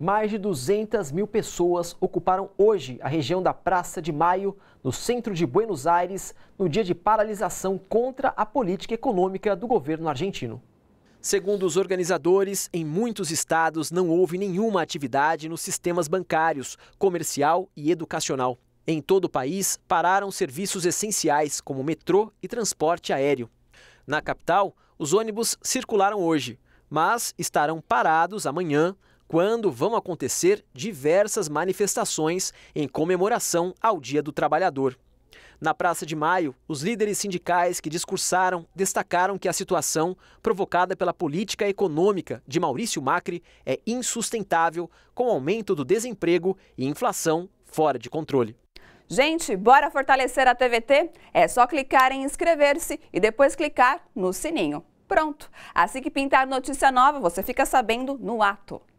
mais de 200 mil pessoas ocuparam hoje a região da Praça de Maio, no centro de Buenos Aires, no dia de paralisação contra a política econômica do governo argentino. Segundo os organizadores, em muitos estados não houve nenhuma atividade nos sistemas bancários, comercial e educacional. Em todo o país, pararam serviços essenciais como metrô e transporte aéreo. Na capital, os ônibus circularam hoje, mas estarão parados amanhã quando vão acontecer diversas manifestações em comemoração ao Dia do Trabalhador. Na Praça de Maio, os líderes sindicais que discursaram destacaram que a situação provocada pela política econômica de Maurício Macri é insustentável, com aumento do desemprego e inflação fora de controle. Gente, bora fortalecer a TVT? É só clicar em inscrever-se e depois clicar no sininho. Pronto! Assim que pintar notícia nova, você fica sabendo no ato.